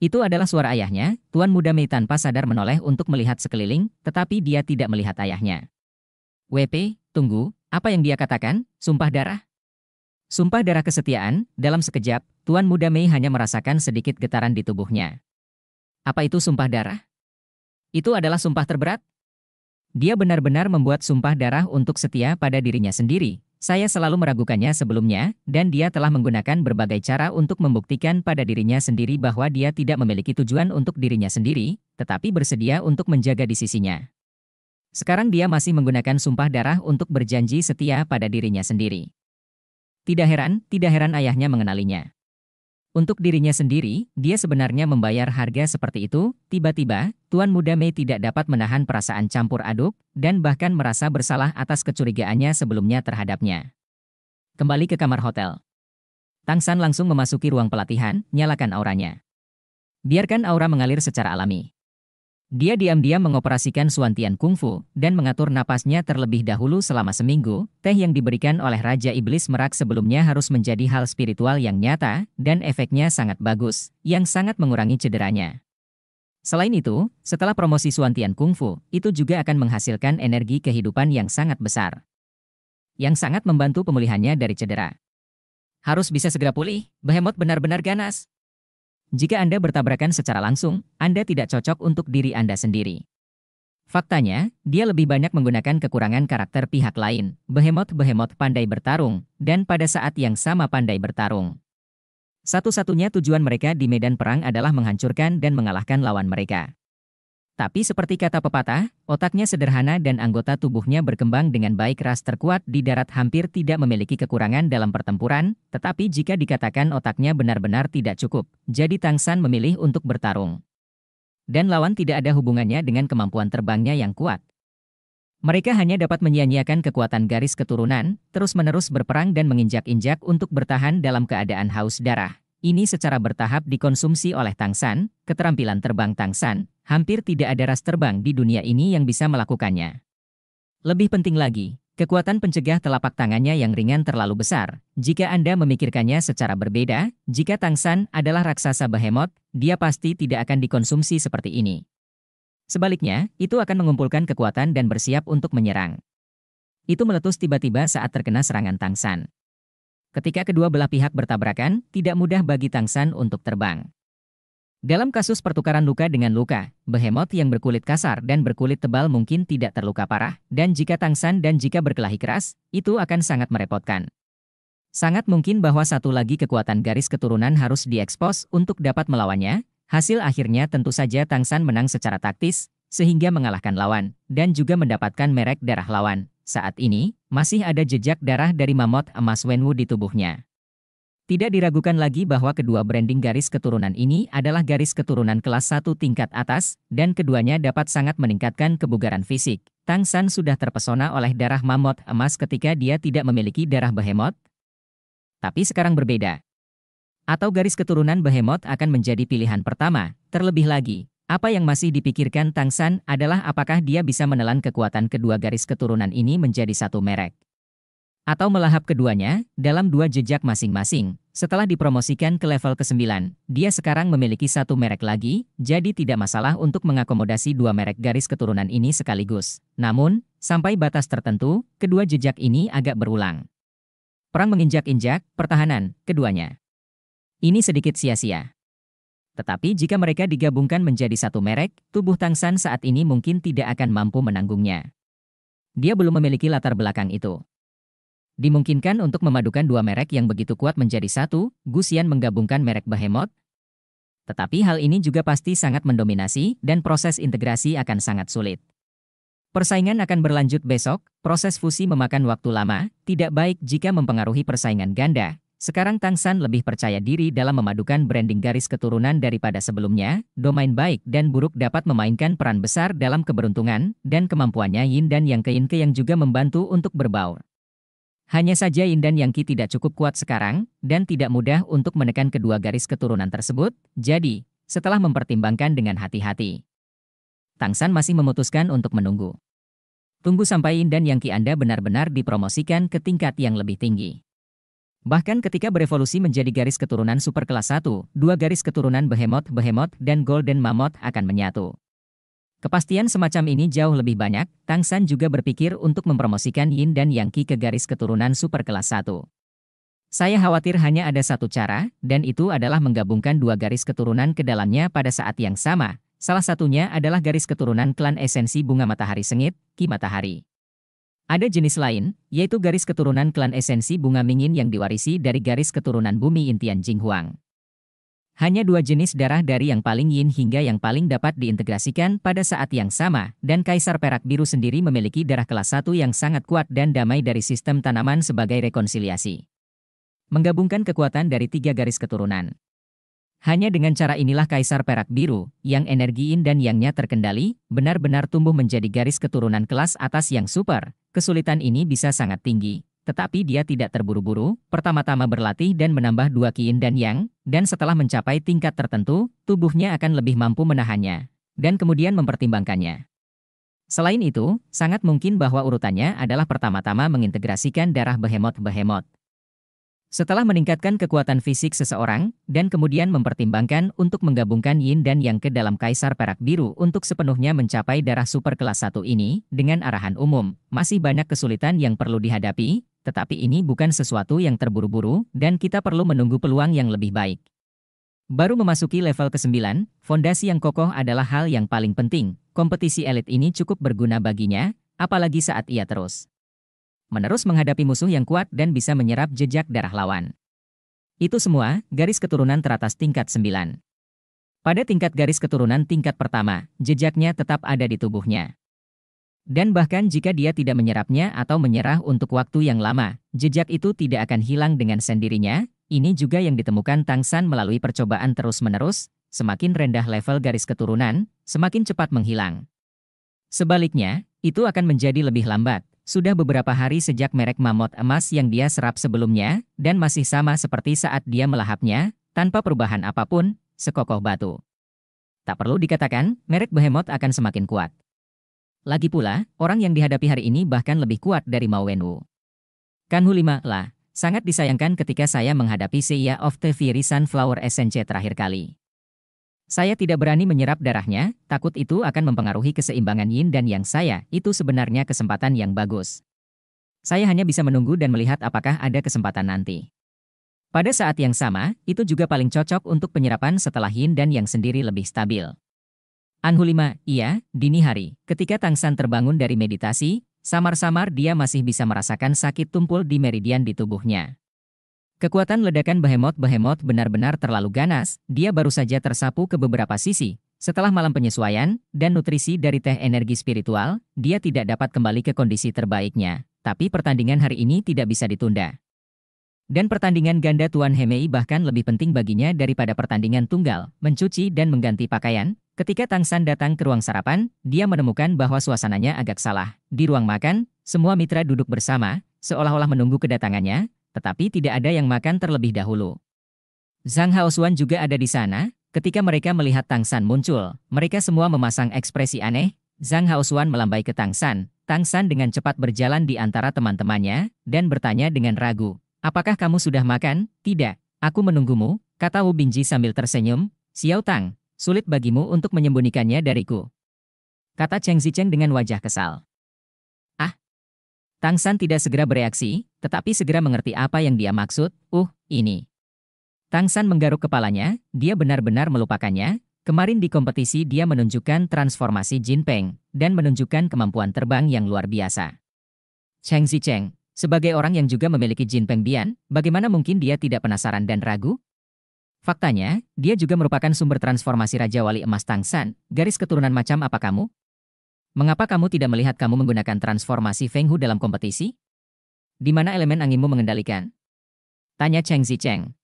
Itu adalah suara ayahnya, Tuan Muda Mei tanpa sadar menoleh untuk melihat sekeliling, tetapi dia tidak melihat ayahnya. WP, tunggu, apa yang dia katakan, sumpah darah? Sumpah darah kesetiaan, dalam sekejap, Tuan Muda Mei hanya merasakan sedikit getaran di tubuhnya. Apa itu sumpah darah? Itu adalah sumpah terberat? Dia benar-benar membuat sumpah darah untuk setia pada dirinya sendiri, saya selalu meragukannya sebelumnya, dan dia telah menggunakan berbagai cara untuk membuktikan pada dirinya sendiri bahwa dia tidak memiliki tujuan untuk dirinya sendiri, tetapi bersedia untuk menjaga di sisinya. Sekarang dia masih menggunakan sumpah darah untuk berjanji setia pada dirinya sendiri. Tidak heran, tidak heran ayahnya mengenalinya. Untuk dirinya sendiri, dia sebenarnya membayar harga seperti itu, tiba-tiba, Tuan Muda Mei tidak dapat menahan perasaan campur aduk, dan bahkan merasa bersalah atas kecurigaannya sebelumnya terhadapnya. Kembali ke kamar hotel. Tang San langsung memasuki ruang pelatihan, nyalakan auranya. Biarkan aura mengalir secara alami. Dia diam-diam mengoperasikan suantian kungfu dan mengatur napasnya terlebih dahulu selama seminggu. Teh yang diberikan oleh Raja Iblis Merak sebelumnya harus menjadi hal spiritual yang nyata dan efeknya sangat bagus, yang sangat mengurangi cederanya. Selain itu, setelah promosi suantian kungfu, itu juga akan menghasilkan energi kehidupan yang sangat besar. Yang sangat membantu pemulihannya dari cedera. Harus bisa segera pulih, behemoth benar-benar ganas. Jika Anda bertabrakan secara langsung, Anda tidak cocok untuk diri Anda sendiri. Faktanya, dia lebih banyak menggunakan kekurangan karakter pihak lain, behemoth-behemoth pandai bertarung, dan pada saat yang sama pandai bertarung. Satu-satunya tujuan mereka di medan perang adalah menghancurkan dan mengalahkan lawan mereka. Tapi seperti kata pepatah, otaknya sederhana dan anggota tubuhnya berkembang dengan baik ras terkuat di darat hampir tidak memiliki kekurangan dalam pertempuran, tetapi jika dikatakan otaknya benar-benar tidak cukup, jadi Tang San memilih untuk bertarung. Dan lawan tidak ada hubungannya dengan kemampuan terbangnya yang kuat. Mereka hanya dapat menyia-nyiakan kekuatan garis keturunan, terus-menerus berperang dan menginjak-injak untuk bertahan dalam keadaan haus darah. Ini secara bertahap dikonsumsi oleh Tang San. keterampilan terbang Tang San hampir tidak ada ras terbang di dunia ini yang bisa melakukannya. Lebih penting lagi, kekuatan pencegah telapak tangannya yang ringan terlalu besar. Jika Anda memikirkannya secara berbeda, jika Tang San adalah raksasa behemoth, dia pasti tidak akan dikonsumsi seperti ini. Sebaliknya, itu akan mengumpulkan kekuatan dan bersiap untuk menyerang. Itu meletus tiba-tiba saat terkena serangan Tang San. Ketika kedua belah pihak bertabrakan, tidak mudah bagi Tang San untuk terbang. Dalam kasus pertukaran luka dengan luka, behemoth yang berkulit kasar dan berkulit tebal mungkin tidak terluka parah, dan jika tangsan dan jika berkelahi keras, itu akan sangat merepotkan. Sangat mungkin bahwa satu lagi kekuatan garis keturunan harus diekspos untuk dapat melawannya, hasil akhirnya tentu saja tangsan menang secara taktis, sehingga mengalahkan lawan, dan juga mendapatkan merek darah lawan. Saat ini, masih ada jejak darah dari mamot emas Wenwu di tubuhnya. Tidak diragukan lagi bahwa kedua branding garis keturunan ini adalah garis keturunan kelas 1 tingkat atas, dan keduanya dapat sangat meningkatkan kebugaran fisik. Tang San sudah terpesona oleh darah mamot emas ketika dia tidak memiliki darah behemoth, tapi sekarang berbeda. Atau garis keturunan behemoth akan menjadi pilihan pertama, terlebih lagi. Apa yang masih dipikirkan Tang San adalah apakah dia bisa menelan kekuatan kedua garis keturunan ini menjadi satu merek atau melahap keduanya dalam dua jejak masing-masing. Setelah dipromosikan ke level ke-9, dia sekarang memiliki satu merek lagi, jadi tidak masalah untuk mengakomodasi dua merek garis keturunan ini sekaligus. Namun, sampai batas tertentu, kedua jejak ini agak berulang. Perang menginjak-injak, pertahanan, keduanya. Ini sedikit sia-sia. Tetapi jika mereka digabungkan menjadi satu merek, tubuh Tang San saat ini mungkin tidak akan mampu menanggungnya. Dia belum memiliki latar belakang itu. Dimungkinkan untuk memadukan dua merek yang begitu kuat menjadi satu, Gusian menggabungkan merek Behemoth. Tetapi hal ini juga pasti sangat mendominasi dan proses integrasi akan sangat sulit. Persaingan akan berlanjut besok, proses fusi memakan waktu lama, tidak baik jika mempengaruhi persaingan ganda, sekarang Tang San lebih percaya diri dalam memadukan branding garis keturunan daripada sebelumnya, domain baik dan buruk dapat memainkan peran besar dalam keberuntungan, dan kemampuannya Yin dan Yang Ke Yin Ke yang juga membantu untuk berbaur. Hanya saja Indan Yangki tidak cukup kuat sekarang, dan tidak mudah untuk menekan kedua garis keturunan tersebut, jadi, setelah mempertimbangkan dengan hati-hati. Tang San masih memutuskan untuk menunggu. Tunggu sampai Indan Yangki Anda benar-benar dipromosikan ke tingkat yang lebih tinggi. Bahkan ketika berevolusi menjadi garis keturunan super kelas 1, dua garis keturunan Behemoth, Behemoth, dan Golden Mammoth akan menyatu. Kepastian semacam ini jauh lebih banyak, Tang San juga berpikir untuk mempromosikan Yin dan Yang Qi ke garis keturunan super kelas 1. Saya khawatir hanya ada satu cara, dan itu adalah menggabungkan dua garis keturunan ke dalamnya pada saat yang sama. Salah satunya adalah garis keturunan klan esensi bunga matahari sengit, Ki Matahari. Ada jenis lain, yaitu garis keturunan klan esensi bunga mingin yang diwarisi dari garis keturunan bumi intian Huang. Hanya dua jenis darah dari yang paling yin hingga yang paling dapat diintegrasikan pada saat yang sama, dan Kaisar Perak Biru sendiri memiliki darah kelas 1 yang sangat kuat dan damai dari sistem tanaman sebagai rekonsiliasi. Menggabungkan kekuatan dari tiga garis keturunan. Hanya dengan cara inilah Kaisar Perak Biru, yang energi yin dan yangnya terkendali, benar-benar tumbuh menjadi garis keturunan kelas atas yang super, kesulitan ini bisa sangat tinggi. Tetapi dia tidak terburu-buru, pertama-tama berlatih dan menambah dua kiin dan yang, dan setelah mencapai tingkat tertentu, tubuhnya akan lebih mampu menahannya, dan kemudian mempertimbangkannya. Selain itu, sangat mungkin bahwa urutannya adalah pertama-tama mengintegrasikan darah behemoth-behemoth. Setelah meningkatkan kekuatan fisik seseorang, dan kemudian mempertimbangkan untuk menggabungkan yin dan yang ke dalam kaisar perak biru untuk sepenuhnya mencapai darah super kelas 1 ini, dengan arahan umum, masih banyak kesulitan yang perlu dihadapi, tetapi ini bukan sesuatu yang terburu-buru dan kita perlu menunggu peluang yang lebih baik. Baru memasuki level ke-9, fondasi yang kokoh adalah hal yang paling penting. Kompetisi elit ini cukup berguna baginya, apalagi saat ia terus menerus menghadapi musuh yang kuat dan bisa menyerap jejak darah lawan. Itu semua, garis keturunan teratas tingkat 9. Pada tingkat garis keturunan tingkat pertama, jejaknya tetap ada di tubuhnya. Dan bahkan jika dia tidak menyerapnya atau menyerah untuk waktu yang lama, jejak itu tidak akan hilang dengan sendirinya. Ini juga yang ditemukan Tang San melalui percobaan terus-menerus, semakin rendah level garis keturunan, semakin cepat menghilang. Sebaliknya, itu akan menjadi lebih lambat. Sudah beberapa hari sejak merek mamot emas yang dia serap sebelumnya, dan masih sama seperti saat dia melahapnya, tanpa perubahan apapun, sekokoh batu. Tak perlu dikatakan, merek behemoth akan semakin kuat. Lagi pula, orang yang dihadapi hari ini bahkan lebih kuat dari Mao Wenwu. Kanhu 5 lah, sangat disayangkan ketika saya menghadapi Seiya of the Fiery Sunflower SNC terakhir kali. Saya tidak berani menyerap darahnya, takut itu akan mempengaruhi keseimbangan yin dan yang saya, itu sebenarnya kesempatan yang bagus. Saya hanya bisa menunggu dan melihat apakah ada kesempatan nanti. Pada saat yang sama, itu juga paling cocok untuk penyerapan setelah yin dan yang sendiri lebih stabil. Anhulima, iya, dini hari. Ketika Tang San terbangun dari meditasi, samar-samar dia masih bisa merasakan sakit tumpul di meridian di tubuhnya. Kekuatan ledakan behemot-behemot benar-benar terlalu ganas, dia baru saja tersapu ke beberapa sisi. Setelah malam penyesuaian dan nutrisi dari teh energi spiritual, dia tidak dapat kembali ke kondisi terbaiknya. Tapi pertandingan hari ini tidak bisa ditunda. Dan pertandingan ganda Tuan Hemei bahkan lebih penting baginya daripada pertandingan tunggal, mencuci dan mengganti pakaian. Ketika Tang San datang ke ruang sarapan, dia menemukan bahwa suasananya agak salah. Di ruang makan, semua mitra duduk bersama, seolah-olah menunggu kedatangannya, tetapi tidak ada yang makan terlebih dahulu. Zhang Haosuan juga ada di sana, ketika mereka melihat Tang San muncul, mereka semua memasang ekspresi aneh, Zhang Haosuan melambai ke Tang San, Tang San dengan cepat berjalan di antara teman-temannya, dan bertanya dengan ragu, Apakah kamu sudah makan? Tidak, aku menunggumu, kata Wu Binji sambil tersenyum. Xiao Tang, sulit bagimu untuk menyembunyikannya dariku. Kata Cheng Zicheng dengan wajah kesal. Ah! Tang San tidak segera bereaksi, tetapi segera mengerti apa yang dia maksud, uh, ini. Tang San menggaruk kepalanya, dia benar-benar melupakannya, kemarin di kompetisi dia menunjukkan transformasi Jin Peng, dan menunjukkan kemampuan terbang yang luar biasa. Cheng Zicheng, sebagai orang yang juga memiliki jin pengbian, bagaimana mungkin dia tidak penasaran dan ragu? Faktanya, dia juga merupakan sumber transformasi Raja Wali Emas Tang San. garis keturunan macam apa kamu? Mengapa kamu tidak melihat kamu menggunakan transformasi Feng Hu dalam kompetisi? Di mana elemen anginmu mengendalikan? Tanya Cheng Zicheng.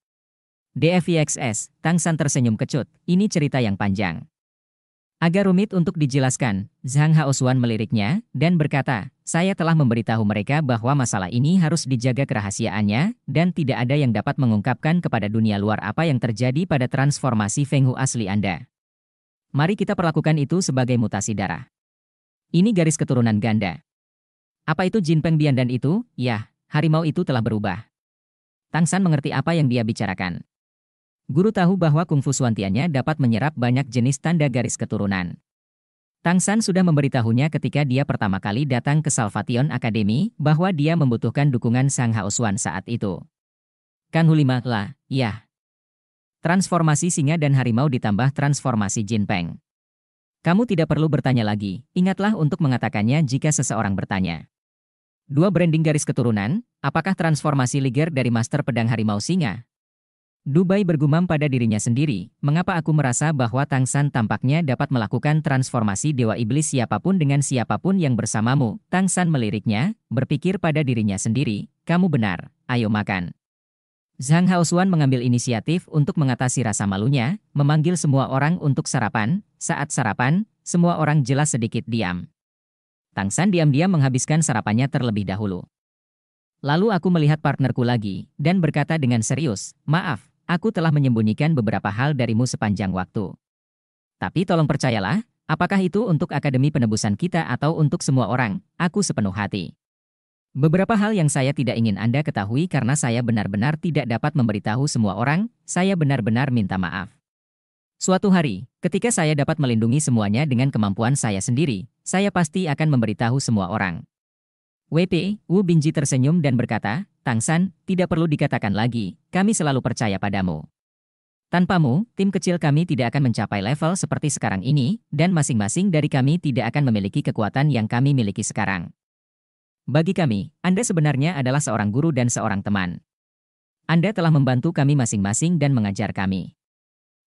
Tang San tersenyum kecut, ini cerita yang panjang. Agak rumit untuk dijelaskan, Zhang Haosuan meliriknya dan berkata, saya telah memberitahu mereka bahwa masalah ini harus dijaga kerahasiaannya dan tidak ada yang dapat mengungkapkan kepada dunia luar apa yang terjadi pada transformasi Feng Hu asli Anda. Mari kita perlakukan itu sebagai mutasi darah. Ini garis keturunan ganda. Apa itu Jin Peng Bian dan itu? Yah, harimau itu telah berubah. Tang San mengerti apa yang dia bicarakan. Guru tahu bahwa kungfu suantianya dapat menyerap banyak jenis tanda garis keturunan. Tang San sudah memberitahunya ketika dia pertama kali datang ke Salvation Academy bahwa dia membutuhkan dukungan Sang Haosuan saat itu. Kan Hulima lah, iya. Transformasi singa dan harimau ditambah transformasi Jin Peng. Kamu tidak perlu bertanya lagi, ingatlah untuk mengatakannya jika seseorang bertanya. Dua branding garis keturunan, apakah transformasi Liger dari Master Pedang Harimau Singa, Dubai bergumam pada dirinya sendiri, mengapa aku merasa bahwa Tang San tampaknya dapat melakukan transformasi dewa iblis siapapun dengan siapapun yang bersamamu. Tang San meliriknya, berpikir pada dirinya sendiri, kamu benar, ayo makan. Zhang Haosuan mengambil inisiatif untuk mengatasi rasa malunya, memanggil semua orang untuk sarapan, saat sarapan, semua orang jelas sedikit diam. Tang San diam-diam menghabiskan sarapannya terlebih dahulu. Lalu aku melihat partnerku lagi, dan berkata dengan serius, maaf, aku telah menyembunyikan beberapa hal darimu sepanjang waktu. Tapi tolong percayalah, apakah itu untuk Akademi Penebusan kita atau untuk semua orang, aku sepenuh hati. Beberapa hal yang saya tidak ingin Anda ketahui karena saya benar-benar tidak dapat memberitahu semua orang, saya benar-benar minta maaf. Suatu hari, ketika saya dapat melindungi semuanya dengan kemampuan saya sendiri, saya pasti akan memberitahu semua orang. WP, Wu Binji tersenyum dan berkata, Tang San, tidak perlu dikatakan lagi, kami selalu percaya padamu. Tanpamu, tim kecil kami tidak akan mencapai level seperti sekarang ini, dan masing-masing dari kami tidak akan memiliki kekuatan yang kami miliki sekarang. Bagi kami, Anda sebenarnya adalah seorang guru dan seorang teman. Anda telah membantu kami masing-masing dan mengajar kami.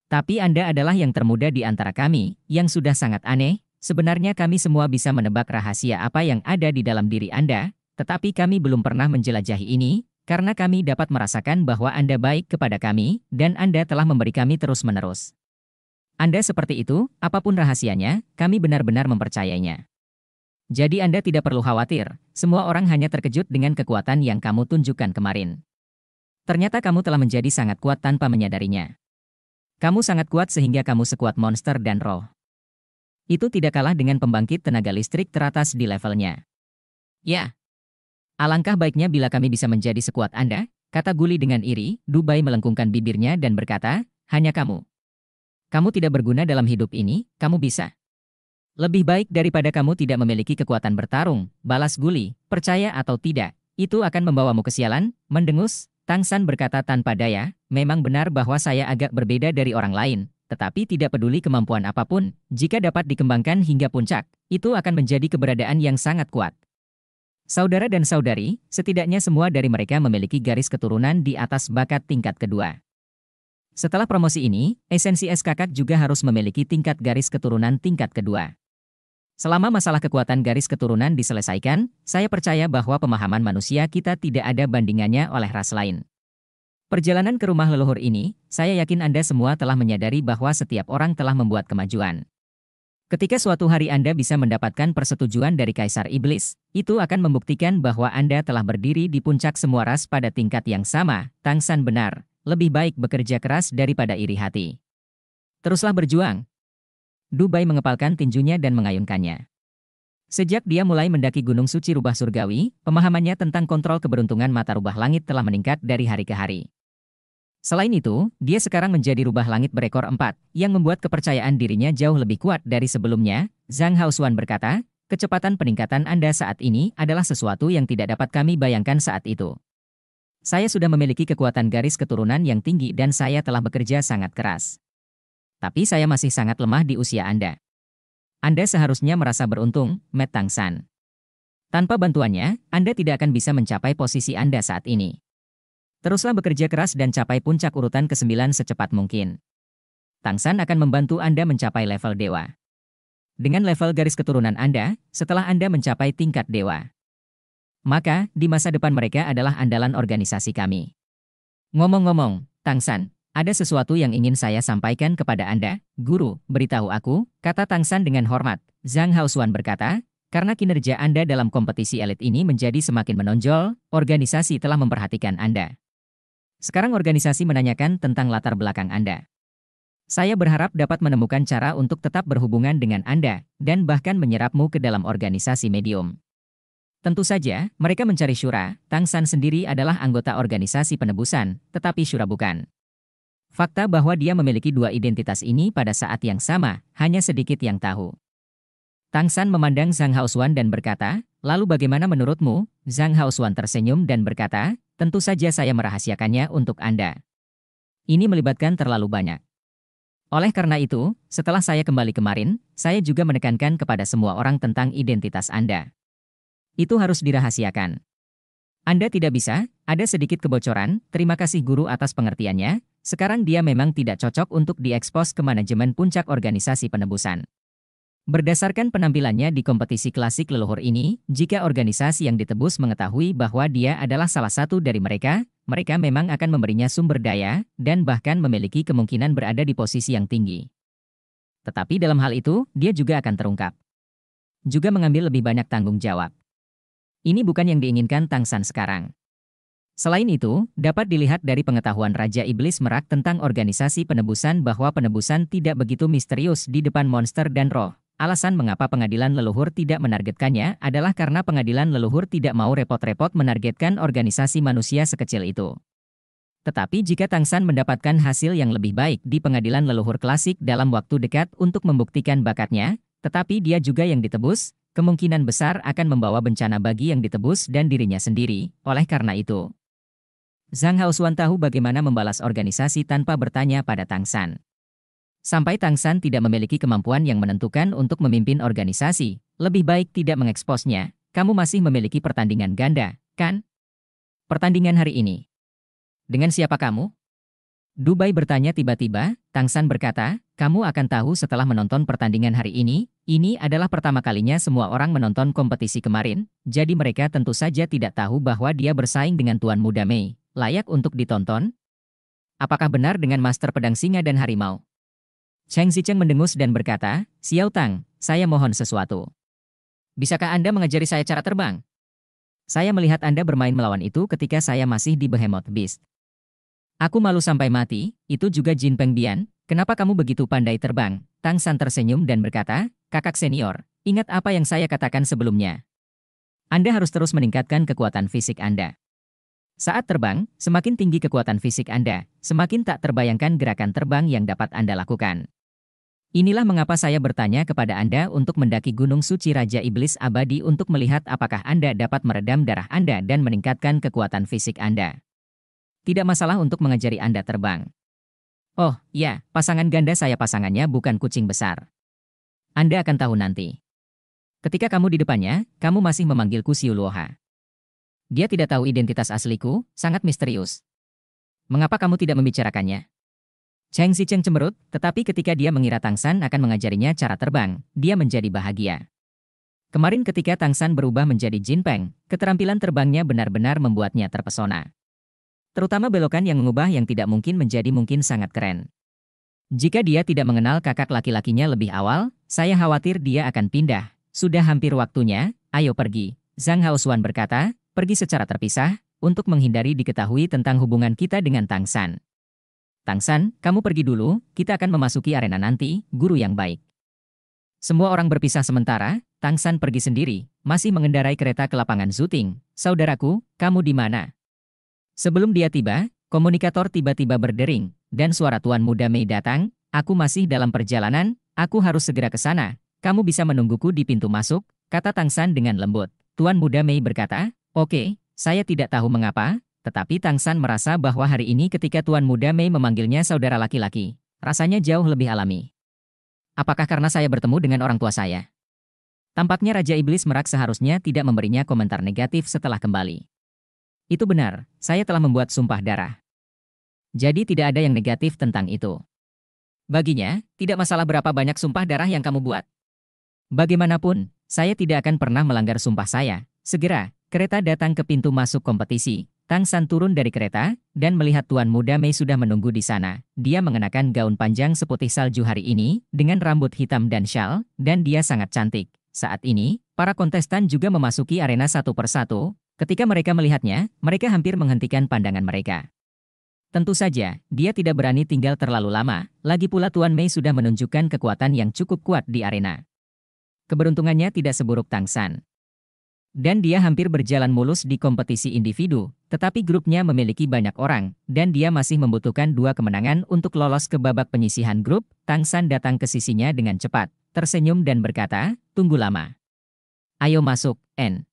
Tapi Anda adalah yang termuda di antara kami, yang sudah sangat aneh, Sebenarnya kami semua bisa menebak rahasia apa yang ada di dalam diri Anda, tetapi kami belum pernah menjelajahi ini, karena kami dapat merasakan bahwa Anda baik kepada kami, dan Anda telah memberi kami terus-menerus. Anda seperti itu, apapun rahasianya, kami benar-benar mempercayainya. Jadi Anda tidak perlu khawatir, semua orang hanya terkejut dengan kekuatan yang kamu tunjukkan kemarin. Ternyata kamu telah menjadi sangat kuat tanpa menyadarinya. Kamu sangat kuat sehingga kamu sekuat monster dan roh itu tidak kalah dengan pembangkit tenaga listrik teratas di levelnya. Ya. Alangkah baiknya bila kami bisa menjadi sekuat Anda, kata Guli dengan iri, Dubai melengkungkan bibirnya dan berkata, hanya kamu. Kamu tidak berguna dalam hidup ini, kamu bisa. Lebih baik daripada kamu tidak memiliki kekuatan bertarung, balas Guli, percaya atau tidak, itu akan membawamu kesialan, mendengus, Tang San berkata tanpa daya, memang benar bahwa saya agak berbeda dari orang lain, tetapi tidak peduli kemampuan apapun, jika dapat dikembangkan hingga puncak, itu akan menjadi keberadaan yang sangat kuat. Saudara dan saudari, setidaknya semua dari mereka memiliki garis keturunan di atas bakat tingkat kedua. Setelah promosi ini, esensi SKK juga harus memiliki tingkat garis keturunan tingkat kedua. Selama masalah kekuatan garis keturunan diselesaikan, saya percaya bahwa pemahaman manusia kita tidak ada bandingannya oleh ras lain. Perjalanan ke rumah leluhur ini, saya yakin Anda semua telah menyadari bahwa setiap orang telah membuat kemajuan. Ketika suatu hari Anda bisa mendapatkan persetujuan dari Kaisar Iblis, itu akan membuktikan bahwa Anda telah berdiri di puncak semua ras pada tingkat yang sama, tangsan benar, lebih baik bekerja keras daripada iri hati. Teruslah berjuang. Dubai mengepalkan tinjunya dan mengayunkannya. Sejak dia mulai mendaki Gunung Suci Rubah Surgawi, pemahamannya tentang kontrol keberuntungan mata rubah langit telah meningkat dari hari ke hari. Selain itu, dia sekarang menjadi rubah langit berekor empat, yang membuat kepercayaan dirinya jauh lebih kuat dari sebelumnya. Zhang Haosuan berkata, kecepatan peningkatan Anda saat ini adalah sesuatu yang tidak dapat kami bayangkan saat itu. Saya sudah memiliki kekuatan garis keturunan yang tinggi dan saya telah bekerja sangat keras. Tapi saya masih sangat lemah di usia Anda. Anda seharusnya merasa beruntung, Matt Tang San. Tanpa bantuannya, Anda tidak akan bisa mencapai posisi Anda saat ini. Teruslah bekerja keras dan capai puncak urutan ke-9 secepat mungkin. Tang San akan membantu Anda mencapai level dewa. Dengan level garis keturunan Anda, setelah Anda mencapai tingkat dewa. Maka, di masa depan mereka adalah andalan organisasi kami. Ngomong-ngomong, Tang San, ada sesuatu yang ingin saya sampaikan kepada Anda, guru, beritahu aku, kata Tang San dengan hormat. Zhang Haosuan berkata, karena kinerja Anda dalam kompetisi elit ini menjadi semakin menonjol, organisasi telah memperhatikan Anda. Sekarang organisasi menanyakan tentang latar belakang Anda. Saya berharap dapat menemukan cara untuk tetap berhubungan dengan Anda dan bahkan menyerapmu ke dalam organisasi medium. Tentu saja, mereka mencari Shura, Tang San sendiri adalah anggota organisasi penebusan, tetapi Shura bukan. Fakta bahwa dia memiliki dua identitas ini pada saat yang sama, hanya sedikit yang tahu. Tang San memandang Zhang Haosuan dan berkata, lalu bagaimana menurutmu? Zhang Haosuan tersenyum dan berkata, Tentu saja saya merahasiakannya untuk Anda. Ini melibatkan terlalu banyak. Oleh karena itu, setelah saya kembali kemarin, saya juga menekankan kepada semua orang tentang identitas Anda. Itu harus dirahasiakan. Anda tidak bisa, ada sedikit kebocoran, terima kasih guru atas pengertiannya, sekarang dia memang tidak cocok untuk diekspos ke manajemen puncak organisasi penebusan. Berdasarkan penampilannya di kompetisi klasik leluhur ini, jika organisasi yang ditebus mengetahui bahwa dia adalah salah satu dari mereka, mereka memang akan memberinya sumber daya dan bahkan memiliki kemungkinan berada di posisi yang tinggi. Tetapi dalam hal itu, dia juga akan terungkap. Juga mengambil lebih banyak tanggung jawab. Ini bukan yang diinginkan Tang San sekarang. Selain itu, dapat dilihat dari pengetahuan Raja Iblis Merak tentang organisasi penebusan bahwa penebusan tidak begitu misterius di depan monster dan roh. Alasan mengapa pengadilan leluhur tidak menargetkannya adalah karena pengadilan leluhur tidak mau repot-repot menargetkan organisasi manusia sekecil itu. Tetapi jika Tang San mendapatkan hasil yang lebih baik di pengadilan leluhur klasik dalam waktu dekat untuk membuktikan bakatnya, tetapi dia juga yang ditebus, kemungkinan besar akan membawa bencana bagi yang ditebus dan dirinya sendiri. Oleh karena itu, Zhang Haosuan tahu bagaimana membalas organisasi tanpa bertanya pada Tang San. Sampai Tang San tidak memiliki kemampuan yang menentukan untuk memimpin organisasi, lebih baik tidak mengeksposnya, kamu masih memiliki pertandingan ganda, kan? Pertandingan hari ini. Dengan siapa kamu? Dubai bertanya tiba-tiba, Tang San berkata, kamu akan tahu setelah menonton pertandingan hari ini, ini adalah pertama kalinya semua orang menonton kompetisi kemarin, jadi mereka tentu saja tidak tahu bahwa dia bersaing dengan Tuan Muda Mei, layak untuk ditonton. Apakah benar dengan Master Pedang Singa dan Harimau? Cheng Zicheng mendengus dan berkata, Xiao Tang, saya mohon sesuatu. Bisakah Anda mengajari saya cara terbang? Saya melihat Anda bermain melawan itu ketika saya masih di Behemoth Beast. Aku malu sampai mati, itu juga Jin Peng Bian, kenapa kamu begitu pandai terbang? Tang San tersenyum dan berkata, kakak senior, ingat apa yang saya katakan sebelumnya. Anda harus terus meningkatkan kekuatan fisik Anda. Saat terbang, semakin tinggi kekuatan fisik Anda, semakin tak terbayangkan gerakan terbang yang dapat Anda lakukan. Inilah mengapa saya bertanya kepada Anda untuk mendaki Gunung Suci Raja Iblis Abadi untuk melihat apakah Anda dapat meredam darah Anda dan meningkatkan kekuatan fisik Anda. Tidak masalah untuk mengajari Anda terbang. Oh, ya, pasangan ganda saya pasangannya bukan kucing besar. Anda akan tahu nanti. Ketika kamu di depannya, kamu masih memanggilku Siuluoha. Dia tidak tahu identitas asliku, sangat misterius. Mengapa kamu tidak membicarakannya? Cheng Si Cheng cemberut, tetapi ketika dia mengira Tang San akan mengajarinya cara terbang, dia menjadi bahagia. Kemarin ketika Tang San berubah menjadi Jin Peng, keterampilan terbangnya benar-benar membuatnya terpesona. Terutama belokan yang mengubah yang tidak mungkin menjadi mungkin sangat keren. Jika dia tidak mengenal kakak laki-lakinya lebih awal, saya khawatir dia akan pindah. Sudah hampir waktunya, ayo pergi. Zhang Haosuan berkata, pergi secara terpisah, untuk menghindari diketahui tentang hubungan kita dengan Tang San. Tang San, kamu pergi dulu, kita akan memasuki arena nanti, guru yang baik. Semua orang berpisah sementara, Tang San pergi sendiri, masih mengendarai kereta ke lapangan syuting. Saudaraku, kamu di mana? Sebelum dia tiba, komunikator tiba-tiba berdering, dan suara Tuan Muda Mei datang, aku masih dalam perjalanan, aku harus segera ke sana, kamu bisa menungguku di pintu masuk, kata Tang San dengan lembut. Tuan Muda Mei berkata, oke, okay, saya tidak tahu mengapa, tetapi Tang San merasa bahwa hari ini ketika Tuan Muda Mei memanggilnya saudara laki-laki, rasanya jauh lebih alami. Apakah karena saya bertemu dengan orang tua saya? Tampaknya Raja Iblis Merak seharusnya tidak memberinya komentar negatif setelah kembali. Itu benar, saya telah membuat sumpah darah. Jadi tidak ada yang negatif tentang itu. Baginya, tidak masalah berapa banyak sumpah darah yang kamu buat. Bagaimanapun, saya tidak akan pernah melanggar sumpah saya. Segera, kereta datang ke pintu masuk kompetisi, Tang San turun dari kereta, dan melihat Tuan Muda Mei sudah menunggu di sana. Dia mengenakan gaun panjang seputih salju hari ini, dengan rambut hitam dan syal, dan dia sangat cantik. Saat ini, para kontestan juga memasuki arena satu persatu. Ketika mereka melihatnya, mereka hampir menghentikan pandangan mereka. Tentu saja, dia tidak berani tinggal terlalu lama, lagi pula Tuan Mei sudah menunjukkan kekuatan yang cukup kuat di arena. Keberuntungannya tidak seburuk Tang San. Dan dia hampir berjalan mulus di kompetisi individu, tetapi grupnya memiliki banyak orang, dan dia masih membutuhkan dua kemenangan untuk lolos ke babak penyisihan grup. Tang San datang ke sisinya dengan cepat, tersenyum dan berkata, tunggu lama. Ayo masuk, N.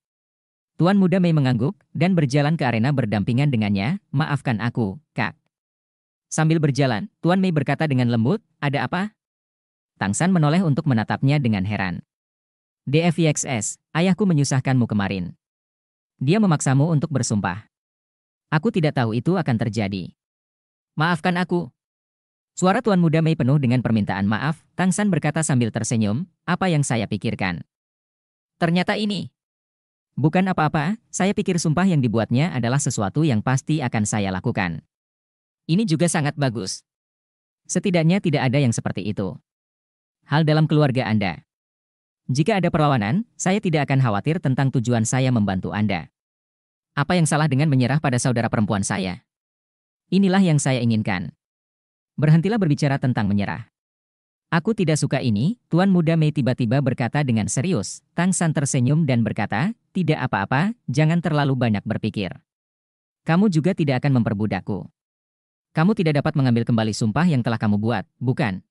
Tuan muda Mei mengangguk dan berjalan ke arena berdampingan dengannya, maafkan aku, kak. Sambil berjalan, Tuan Mei berkata dengan lembut, ada apa? Tang San menoleh untuk menatapnya dengan heran. DFIXS, ayahku menyusahkanmu kemarin. Dia memaksamu untuk bersumpah. Aku tidak tahu itu akan terjadi. Maafkan aku. Suara Tuan Muda Mei penuh dengan permintaan maaf, Tang San berkata sambil tersenyum, apa yang saya pikirkan. Ternyata ini. Bukan apa-apa, saya pikir sumpah yang dibuatnya adalah sesuatu yang pasti akan saya lakukan. Ini juga sangat bagus. Setidaknya tidak ada yang seperti itu. Hal dalam keluarga Anda. Jika ada perlawanan, saya tidak akan khawatir tentang tujuan saya membantu Anda. Apa yang salah dengan menyerah pada saudara perempuan saya? Inilah yang saya inginkan. Berhentilah berbicara tentang menyerah. Aku tidak suka ini, Tuan Muda Mei tiba-tiba berkata dengan serius. Tang San tersenyum dan berkata, tidak apa-apa, jangan terlalu banyak berpikir. Kamu juga tidak akan memperbudakku. Kamu tidak dapat mengambil kembali sumpah yang telah kamu buat, bukan?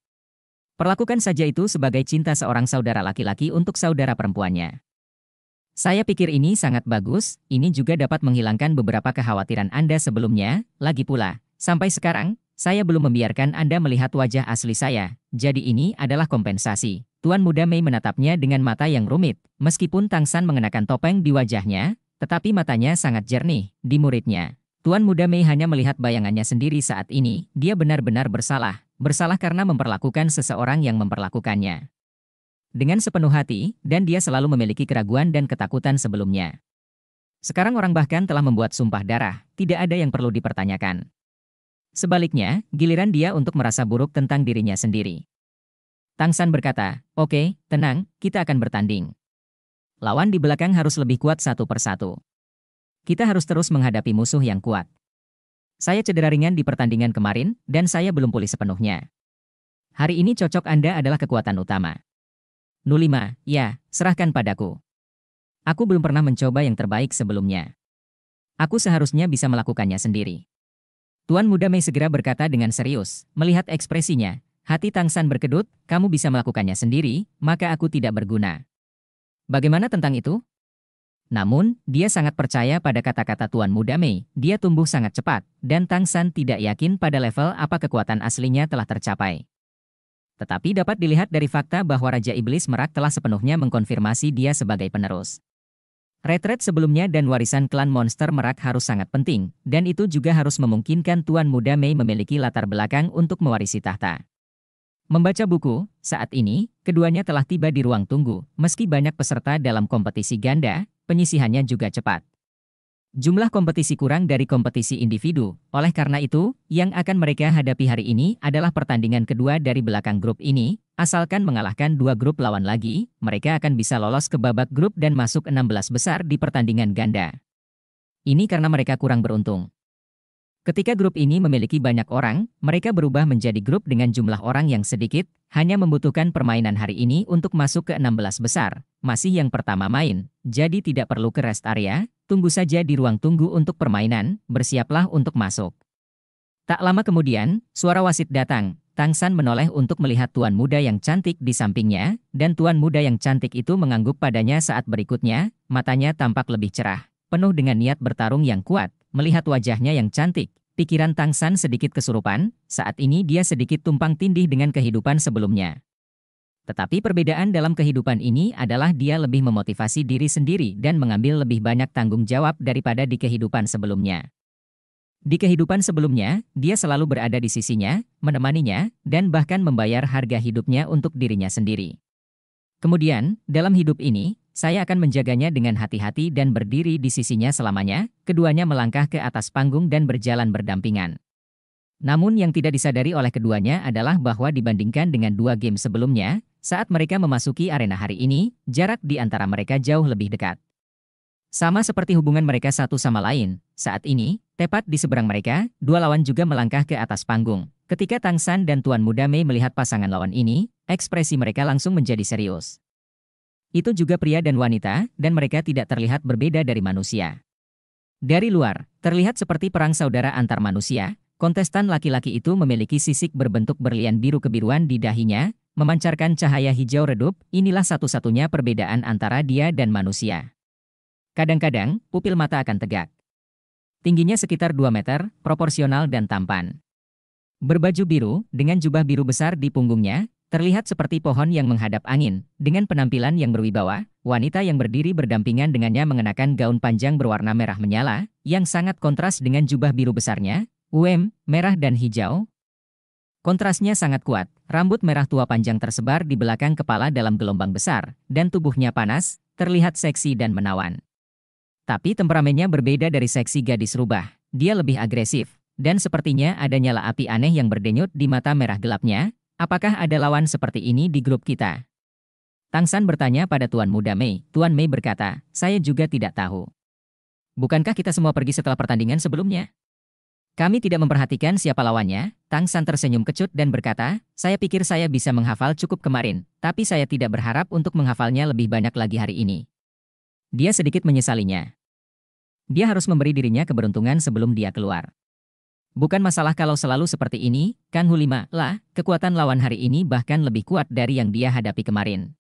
Perlakukan saja itu sebagai cinta seorang saudara laki-laki untuk saudara perempuannya. Saya pikir ini sangat bagus, ini juga dapat menghilangkan beberapa kekhawatiran Anda sebelumnya, lagi pula, sampai sekarang, saya belum membiarkan Anda melihat wajah asli saya, jadi ini adalah kompensasi. Tuan Muda Mei menatapnya dengan mata yang rumit, meskipun Tang San mengenakan topeng di wajahnya, tetapi matanya sangat jernih, di muridnya. Tuan Muda Mei hanya melihat bayangannya sendiri saat ini, dia benar-benar bersalah, bersalah karena memperlakukan seseorang yang memperlakukannya dengan sepenuh hati, dan dia selalu memiliki keraguan dan ketakutan sebelumnya. Sekarang orang bahkan telah membuat sumpah darah, tidak ada yang perlu dipertanyakan. Sebaliknya, giliran dia untuk merasa buruk tentang dirinya sendiri. Tang San berkata, oke, okay, tenang, kita akan bertanding. Lawan di belakang harus lebih kuat satu persatu. Kita harus terus menghadapi musuh yang kuat. Saya cedera ringan di pertandingan kemarin, dan saya belum pulih sepenuhnya. Hari ini cocok Anda adalah kekuatan utama. Nulima, Ya, serahkan padaku. Aku belum pernah mencoba yang terbaik sebelumnya. Aku seharusnya bisa melakukannya sendiri. Tuan Muda Mei segera berkata dengan serius, melihat ekspresinya, hati Tang San berkedut, kamu bisa melakukannya sendiri, maka aku tidak berguna. Bagaimana tentang itu? Namun, dia sangat percaya pada kata-kata Tuan Muda Mei, dia tumbuh sangat cepat, dan Tang San tidak yakin pada level apa kekuatan aslinya telah tercapai. Tetapi dapat dilihat dari fakta bahwa Raja Iblis Merak telah sepenuhnya mengkonfirmasi dia sebagai penerus. Retret sebelumnya dan warisan klan monster Merak harus sangat penting, dan itu juga harus memungkinkan Tuan Muda Mei memiliki latar belakang untuk mewarisi tahta. Membaca buku, saat ini, keduanya telah tiba di ruang tunggu, meski banyak peserta dalam kompetisi ganda, penyisihannya juga cepat. Jumlah kompetisi kurang dari kompetisi individu, oleh karena itu, yang akan mereka hadapi hari ini adalah pertandingan kedua dari belakang grup ini, asalkan mengalahkan dua grup lawan lagi, mereka akan bisa lolos ke babak grup dan masuk 16 besar di pertandingan ganda. Ini karena mereka kurang beruntung. Ketika grup ini memiliki banyak orang, mereka berubah menjadi grup dengan jumlah orang yang sedikit, hanya membutuhkan permainan hari ini untuk masuk ke 16 besar, masih yang pertama main, jadi tidak perlu ke rest area, tunggu saja di ruang tunggu untuk permainan, bersiaplah untuk masuk. Tak lama kemudian, suara wasit datang, Tang San menoleh untuk melihat tuan muda yang cantik di sampingnya, dan tuan muda yang cantik itu mengangguk padanya saat berikutnya, matanya tampak lebih cerah, penuh dengan niat bertarung yang kuat, Melihat wajahnya yang cantik, pikiran Tang San sedikit kesurupan, saat ini dia sedikit tumpang tindih dengan kehidupan sebelumnya. Tetapi perbedaan dalam kehidupan ini adalah dia lebih memotivasi diri sendiri dan mengambil lebih banyak tanggung jawab daripada di kehidupan sebelumnya. Di kehidupan sebelumnya, dia selalu berada di sisinya, menemaninya, dan bahkan membayar harga hidupnya untuk dirinya sendiri. Kemudian, dalam hidup ini, saya akan menjaganya dengan hati-hati dan berdiri di sisinya selamanya, keduanya melangkah ke atas panggung dan berjalan berdampingan. Namun yang tidak disadari oleh keduanya adalah bahwa dibandingkan dengan dua game sebelumnya, saat mereka memasuki arena hari ini, jarak di antara mereka jauh lebih dekat. Sama seperti hubungan mereka satu sama lain, saat ini, tepat di seberang mereka, dua lawan juga melangkah ke atas panggung. Ketika Tang San dan Tuan Muda Mei melihat pasangan lawan ini, ekspresi mereka langsung menjadi serius. Itu juga pria dan wanita, dan mereka tidak terlihat berbeda dari manusia. Dari luar, terlihat seperti perang saudara antar manusia, kontestan laki-laki itu memiliki sisik berbentuk berlian biru kebiruan di dahinya, memancarkan cahaya hijau redup, inilah satu-satunya perbedaan antara dia dan manusia. Kadang-kadang, pupil mata akan tegak. Tingginya sekitar 2 meter, proporsional dan tampan. Berbaju biru, dengan jubah biru besar di punggungnya, Terlihat seperti pohon yang menghadap angin, dengan penampilan yang berwibawa, wanita yang berdiri berdampingan dengannya mengenakan gaun panjang berwarna merah menyala, yang sangat kontras dengan jubah biru besarnya, UM, merah dan hijau. Kontrasnya sangat kuat, rambut merah tua panjang tersebar di belakang kepala dalam gelombang besar, dan tubuhnya panas, terlihat seksi dan menawan. Tapi temperamennya berbeda dari seksi gadis rubah, dia lebih agresif, dan sepertinya ada nyala api aneh yang berdenyut di mata merah gelapnya, Apakah ada lawan seperti ini di grup kita? Tang San bertanya pada Tuan Muda Mei. Tuan Mei berkata, saya juga tidak tahu. Bukankah kita semua pergi setelah pertandingan sebelumnya? Kami tidak memperhatikan siapa lawannya, Tang San tersenyum kecut dan berkata, saya pikir saya bisa menghafal cukup kemarin, tapi saya tidak berharap untuk menghafalnya lebih banyak lagi hari ini. Dia sedikit menyesalinya. Dia harus memberi dirinya keberuntungan sebelum dia keluar. Bukan masalah kalau selalu seperti ini, Kang Hulima, lah, kekuatan lawan hari ini bahkan lebih kuat dari yang dia hadapi kemarin.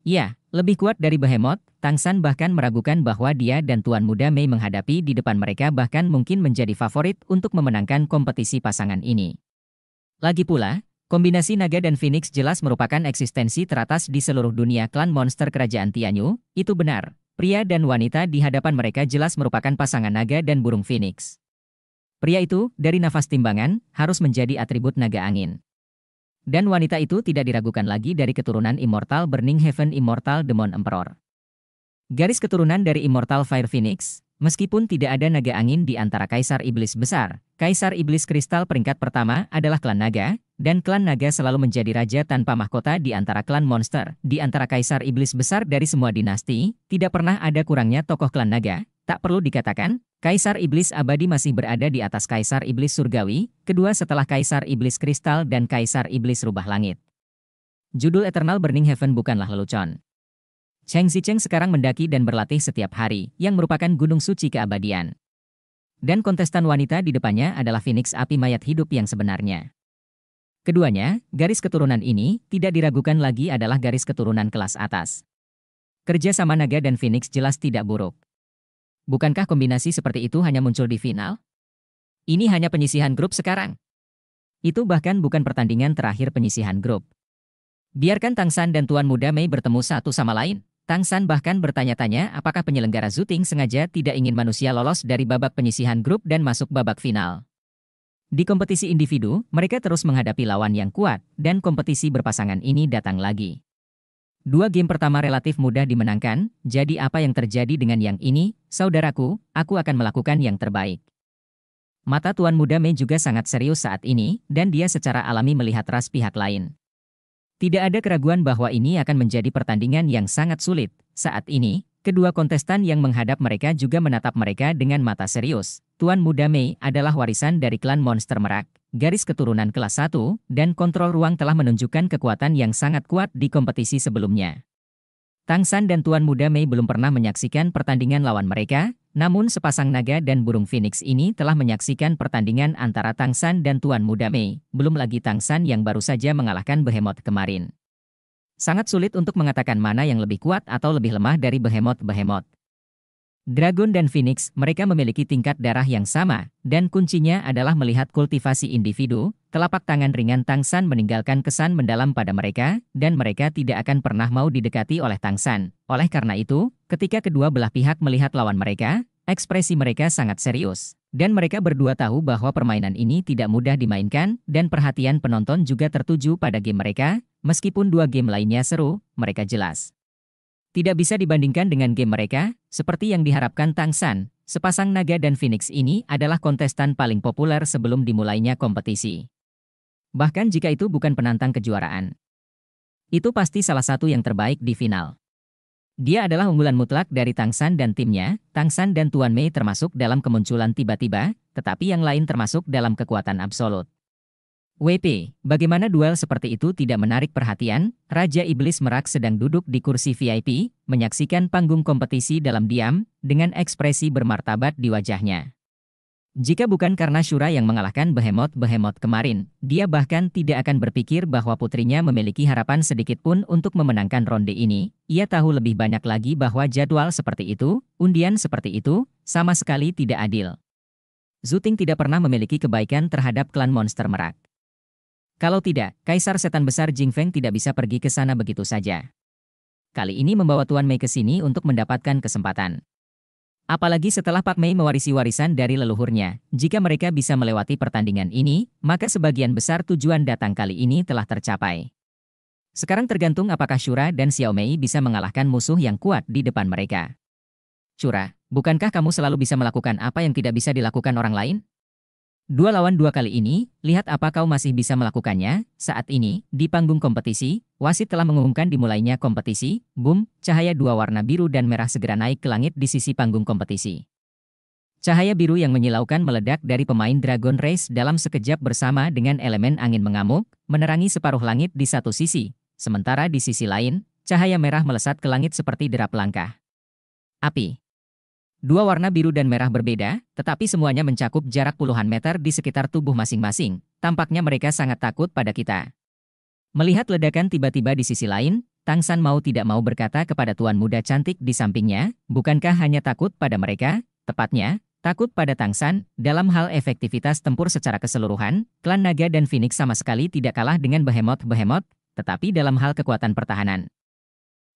Ya, lebih kuat dari Behemoth, Tang San bahkan meragukan bahwa dia dan Tuan Muda Mei menghadapi di depan mereka bahkan mungkin menjadi favorit untuk memenangkan kompetisi pasangan ini. Lagi pula, kombinasi naga dan phoenix jelas merupakan eksistensi teratas di seluruh dunia klan monster kerajaan Tianyu, itu benar. Pria dan wanita di hadapan mereka jelas merupakan pasangan naga dan burung phoenix. Pria itu, dari nafas timbangan, harus menjadi atribut naga angin. Dan wanita itu tidak diragukan lagi dari keturunan Immortal Burning Heaven Immortal Demon Emperor. Garis keturunan dari Immortal Fire Phoenix, meskipun tidak ada naga angin di antara Kaisar Iblis Besar, Kaisar Iblis Kristal peringkat pertama adalah klan naga, dan klan naga selalu menjadi raja tanpa mahkota di antara klan monster. Di antara Kaisar Iblis Besar dari semua dinasti, tidak pernah ada kurangnya tokoh klan naga, Tak perlu dikatakan, Kaisar Iblis abadi masih berada di atas Kaisar Iblis surgawi, kedua setelah Kaisar Iblis kristal dan Kaisar Iblis rubah langit. Judul Eternal Burning Heaven bukanlah lelucon. Cheng Zicheng sekarang mendaki dan berlatih setiap hari, yang merupakan gunung suci keabadian. Dan kontestan wanita di depannya adalah Phoenix api mayat hidup yang sebenarnya. Keduanya, garis keturunan ini, tidak diragukan lagi adalah garis keturunan kelas atas. Kerja sama naga dan Phoenix jelas tidak buruk. Bukankah kombinasi seperti itu hanya muncul di final? Ini hanya penyisihan grup sekarang. Itu bahkan bukan pertandingan terakhir penyisihan grup. Biarkan Tang San dan Tuan Muda Mei bertemu satu sama lain. Tang San bahkan bertanya-tanya apakah penyelenggara Zuting sengaja tidak ingin manusia lolos dari babak penyisihan grup dan masuk babak final. Di kompetisi individu, mereka terus menghadapi lawan yang kuat, dan kompetisi berpasangan ini datang lagi. Dua game pertama relatif mudah dimenangkan, jadi apa yang terjadi dengan yang ini, saudaraku, aku akan melakukan yang terbaik. Mata Tuan Muda Mei juga sangat serius saat ini, dan dia secara alami melihat ras pihak lain. Tidak ada keraguan bahwa ini akan menjadi pertandingan yang sangat sulit. Saat ini, kedua kontestan yang menghadap mereka juga menatap mereka dengan mata serius, Tuan Muda Mei adalah warisan dari klan Monster Merak, garis keturunan kelas 1, dan kontrol ruang telah menunjukkan kekuatan yang sangat kuat di kompetisi sebelumnya. Tang San dan Tuan Muda Mei belum pernah menyaksikan pertandingan lawan mereka, namun sepasang naga dan burung phoenix ini telah menyaksikan pertandingan antara Tang San dan Tuan Muda Mei, belum lagi Tang San yang baru saja mengalahkan Behemoth kemarin. Sangat sulit untuk mengatakan mana yang lebih kuat atau lebih lemah dari Behemoth-Behemoth. Dragon dan Phoenix, mereka memiliki tingkat darah yang sama, dan kuncinya adalah melihat kultivasi individu, telapak tangan ringan Tang San meninggalkan kesan mendalam pada mereka, dan mereka tidak akan pernah mau didekati oleh Tang San. Oleh karena itu, ketika kedua belah pihak melihat lawan mereka, ekspresi mereka sangat serius. Dan mereka berdua tahu bahwa permainan ini tidak mudah dimainkan, dan perhatian penonton juga tertuju pada game mereka, meskipun dua game lainnya seru, mereka jelas tidak bisa dibandingkan dengan game mereka, seperti yang diharapkan Tang San. Sepasang naga dan Phoenix ini adalah kontestan paling populer sebelum dimulainya kompetisi. Bahkan jika itu bukan penantang kejuaraan. Itu pasti salah satu yang terbaik di final. Dia adalah unggulan mutlak dari Tang San dan timnya, Tang San dan Tuan Mei termasuk dalam kemunculan tiba-tiba, tetapi yang lain termasuk dalam kekuatan absolut. WP, bagaimana duel seperti itu tidak menarik perhatian? Raja Iblis Merak sedang duduk di kursi VIP, menyaksikan panggung kompetisi dalam diam, dengan ekspresi bermartabat di wajahnya. Jika bukan karena Shura yang mengalahkan behemoth-behemoth kemarin, dia bahkan tidak akan berpikir bahwa putrinya memiliki harapan sedikit pun untuk memenangkan ronde ini. Ia tahu lebih banyak lagi bahwa jadwal seperti itu, undian seperti itu, sama sekali tidak adil. Zuting tidak pernah memiliki kebaikan terhadap klan monster Merak. Kalau tidak, Kaisar Setan Besar Jing Feng tidak bisa pergi ke sana begitu saja. Kali ini membawa Tuan Mei ke sini untuk mendapatkan kesempatan. Apalagi setelah Pak Mei mewarisi warisan dari leluhurnya, jika mereka bisa melewati pertandingan ini, maka sebagian besar tujuan datang kali ini telah tercapai. Sekarang tergantung apakah Shura dan Xiao Mei bisa mengalahkan musuh yang kuat di depan mereka. Shura, bukankah kamu selalu bisa melakukan apa yang tidak bisa dilakukan orang lain? Dua lawan dua kali ini, lihat apa kau masih bisa melakukannya. Saat ini, di panggung kompetisi, wasit telah mengumumkan dimulainya kompetisi. Boom, cahaya dua warna biru dan merah segera naik ke langit di sisi panggung kompetisi. Cahaya biru yang menyilaukan meledak dari pemain Dragon Race dalam sekejap bersama dengan elemen angin mengamuk, menerangi separuh langit di satu sisi. Sementara di sisi lain, cahaya merah melesat ke langit seperti derap langkah. Api. Dua warna biru dan merah berbeda, tetapi semuanya mencakup jarak puluhan meter di sekitar tubuh masing-masing. Tampaknya mereka sangat takut pada kita. Melihat ledakan tiba-tiba di sisi lain, Tang San mau tidak mau berkata kepada tuan muda cantik di sampingnya, bukankah hanya takut pada mereka? Tepatnya, takut pada Tang San, dalam hal efektivitas tempur secara keseluruhan, klan naga dan Phoenix sama sekali tidak kalah dengan behemoth-behemoth, tetapi dalam hal kekuatan pertahanan.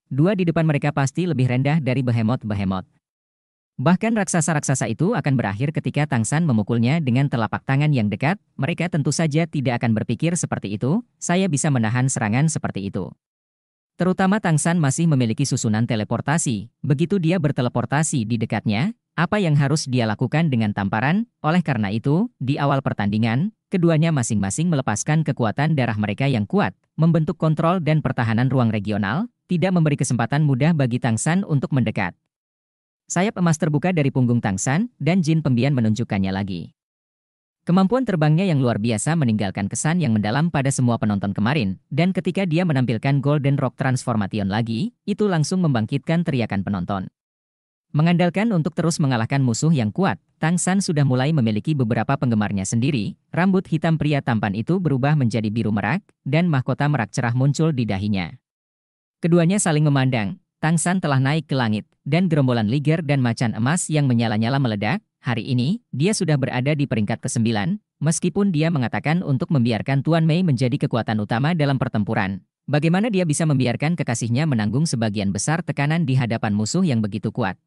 Dua di depan mereka pasti lebih rendah dari behemoth-behemoth. Bahkan raksasa-raksasa itu akan berakhir ketika Tang San memukulnya dengan telapak tangan yang dekat, mereka tentu saja tidak akan berpikir seperti itu, saya bisa menahan serangan seperti itu. Terutama Tang San masih memiliki susunan teleportasi, begitu dia berteleportasi di dekatnya, apa yang harus dia lakukan dengan tamparan, oleh karena itu, di awal pertandingan, keduanya masing-masing melepaskan kekuatan darah mereka yang kuat, membentuk kontrol dan pertahanan ruang regional, tidak memberi kesempatan mudah bagi Tang San untuk mendekat. Sayap emas terbuka dari punggung Tang San dan Jin Pembian menunjukkannya lagi. Kemampuan terbangnya yang luar biasa meninggalkan kesan yang mendalam pada semua penonton kemarin, dan ketika dia menampilkan Golden Rock Transformation lagi, itu langsung membangkitkan teriakan penonton. Mengandalkan untuk terus mengalahkan musuh yang kuat, Tang San sudah mulai memiliki beberapa penggemarnya sendiri, rambut hitam pria tampan itu berubah menjadi biru merak, dan mahkota merak cerah muncul di dahinya. Keduanya saling memandang, Tang San telah naik ke langit, dan gerombolan Liger dan macan emas yang menyala-nyala meledak, hari ini, dia sudah berada di peringkat ke-9, meskipun dia mengatakan untuk membiarkan Tuan Mei menjadi kekuatan utama dalam pertempuran. Bagaimana dia bisa membiarkan kekasihnya menanggung sebagian besar tekanan di hadapan musuh yang begitu kuat?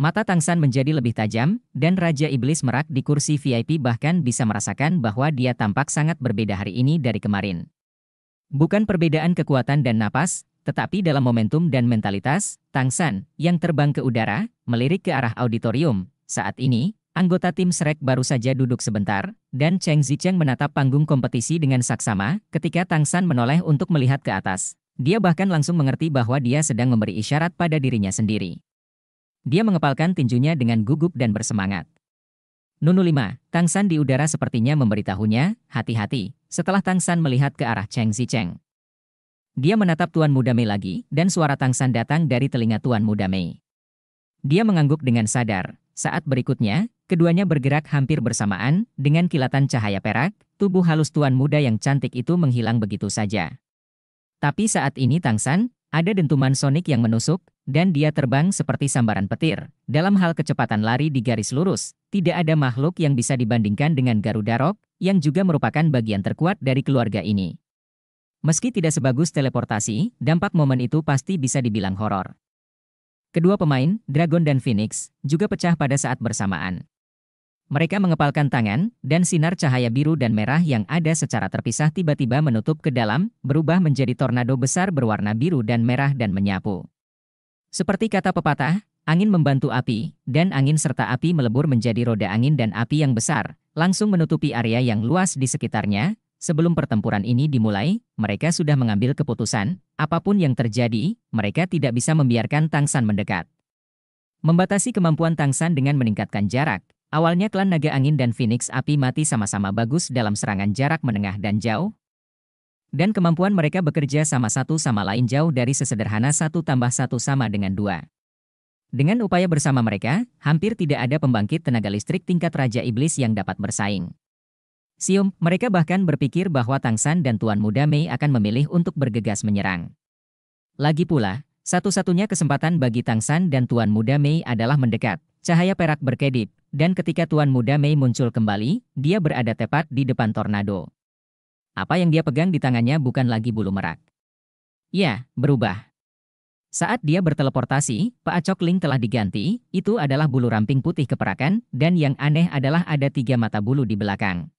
Mata Tang San menjadi lebih tajam, dan Raja Iblis Merak di kursi VIP bahkan bisa merasakan bahwa dia tampak sangat berbeda hari ini dari kemarin. Bukan perbedaan kekuatan dan napas, tetapi dalam momentum dan mentalitas, Tang San, yang terbang ke udara, melirik ke arah auditorium. Saat ini, anggota tim Shrek baru saja duduk sebentar, dan Cheng Zicheng menatap panggung kompetisi dengan saksama ketika Tang San menoleh untuk melihat ke atas. Dia bahkan langsung mengerti bahwa dia sedang memberi isyarat pada dirinya sendiri. Dia mengepalkan tinjunya dengan gugup dan bersemangat. Nunu 5, Tang San di udara sepertinya memberitahunya, hati-hati, setelah Tang San melihat ke arah Cheng Zicheng. Dia menatap Tuan Muda Mei lagi, dan suara tangsan datang dari telinga Tuan Muda Mei. Dia mengangguk dengan sadar. Saat berikutnya, keduanya bergerak hampir bersamaan, dengan kilatan cahaya perak, tubuh halus Tuan Muda yang cantik itu menghilang begitu saja. Tapi saat ini tangsan, ada dentuman sonik yang menusuk, dan dia terbang seperti sambaran petir. Dalam hal kecepatan lari di garis lurus, tidak ada makhluk yang bisa dibandingkan dengan Garuda Rock, yang juga merupakan bagian terkuat dari keluarga ini. Meski tidak sebagus teleportasi, dampak momen itu pasti bisa dibilang horor. Kedua pemain, Dragon dan Phoenix, juga pecah pada saat bersamaan. Mereka mengepalkan tangan, dan sinar cahaya biru dan merah yang ada secara terpisah tiba-tiba menutup ke dalam, berubah menjadi tornado besar berwarna biru dan merah dan menyapu. Seperti kata pepatah, angin membantu api, dan angin serta api melebur menjadi roda angin dan api yang besar, langsung menutupi area yang luas di sekitarnya, Sebelum pertempuran ini dimulai, mereka sudah mengambil keputusan, apapun yang terjadi, mereka tidak bisa membiarkan Tang San mendekat. Membatasi kemampuan Tang San dengan meningkatkan jarak, awalnya klan Naga Angin dan Phoenix Api mati sama-sama bagus dalam serangan jarak menengah dan jauh, dan kemampuan mereka bekerja sama satu sama lain jauh dari sesederhana satu tambah satu sama dengan dua. Dengan upaya bersama mereka, hampir tidak ada pembangkit tenaga listrik tingkat Raja Iblis yang dapat bersaing. Sium, mereka bahkan berpikir bahwa Tang San dan Tuan Muda Mei akan memilih untuk bergegas menyerang. Lagi pula, satu-satunya kesempatan bagi Tang San dan Tuan Muda Mei adalah mendekat. Cahaya perak berkedip, dan ketika Tuan Muda Mei muncul kembali, dia berada tepat di depan tornado. Apa yang dia pegang di tangannya bukan lagi bulu merak. Ya, berubah. Saat dia berteleportasi, Pak Acok Ling telah diganti, itu adalah bulu ramping putih keperakan, dan yang aneh adalah ada tiga mata bulu di belakang.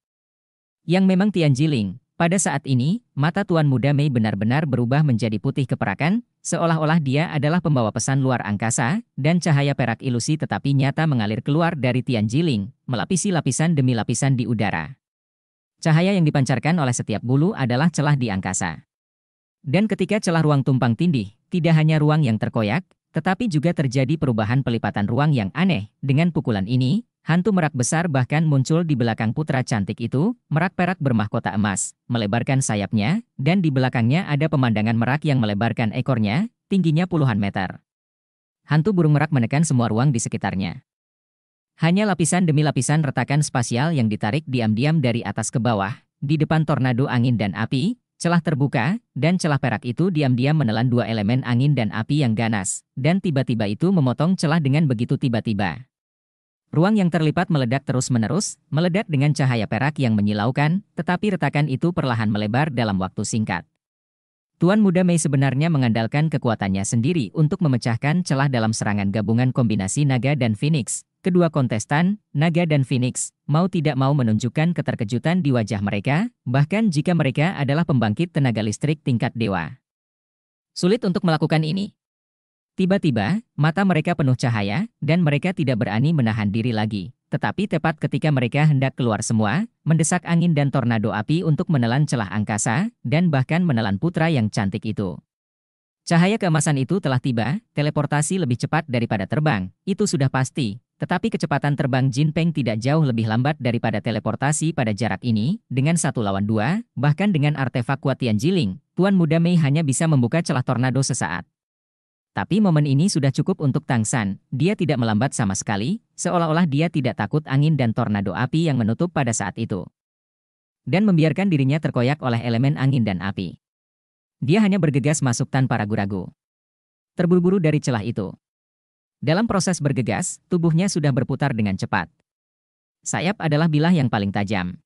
Yang memang Tian Tianjiling, pada saat ini, mata Tuan Muda Mei benar-benar berubah menjadi putih keperakan, seolah-olah dia adalah pembawa pesan luar angkasa, dan cahaya perak ilusi tetapi nyata mengalir keluar dari Tian Tianjiling, melapisi lapisan demi lapisan di udara. Cahaya yang dipancarkan oleh setiap bulu adalah celah di angkasa. Dan ketika celah ruang tumpang tindih, tidak hanya ruang yang terkoyak, tetapi juga terjadi perubahan pelipatan ruang yang aneh. Dengan pukulan ini, Hantu merak besar bahkan muncul di belakang putra cantik itu, merak perak bermahkota emas, melebarkan sayapnya, dan di belakangnya ada pemandangan merak yang melebarkan ekornya, tingginya puluhan meter. Hantu burung merak menekan semua ruang di sekitarnya. Hanya lapisan demi lapisan retakan spasial yang ditarik diam-diam dari atas ke bawah, di depan tornado angin dan api, celah terbuka, dan celah perak itu diam-diam menelan dua elemen angin dan api yang ganas, dan tiba-tiba itu memotong celah dengan begitu tiba-tiba. Ruang yang terlipat meledak terus-menerus, meledak dengan cahaya perak yang menyilaukan, tetapi retakan itu perlahan melebar dalam waktu singkat. Tuan Muda Mei sebenarnya mengandalkan kekuatannya sendiri untuk memecahkan celah dalam serangan gabungan kombinasi naga dan phoenix. Kedua kontestan, naga dan phoenix, mau tidak mau menunjukkan keterkejutan di wajah mereka, bahkan jika mereka adalah pembangkit tenaga listrik tingkat dewa. Sulit untuk melakukan ini, Tiba-tiba, mata mereka penuh cahaya, dan mereka tidak berani menahan diri lagi. Tetapi tepat ketika mereka hendak keluar semua, mendesak angin dan tornado api untuk menelan celah angkasa, dan bahkan menelan putra yang cantik itu. Cahaya keemasan itu telah tiba, teleportasi lebih cepat daripada terbang, itu sudah pasti. Tetapi kecepatan terbang Jin Peng tidak jauh lebih lambat daripada teleportasi pada jarak ini, dengan satu lawan dua, bahkan dengan artefak kuat Tian Jiling, Tuan Muda Mei hanya bisa membuka celah tornado sesaat. Tapi momen ini sudah cukup untuk Tang San, dia tidak melambat sama sekali, seolah-olah dia tidak takut angin dan tornado api yang menutup pada saat itu. Dan membiarkan dirinya terkoyak oleh elemen angin dan api. Dia hanya bergegas masuk tanpa ragu-ragu. Terburu-buru dari celah itu. Dalam proses bergegas, tubuhnya sudah berputar dengan cepat. Sayap adalah bilah yang paling tajam.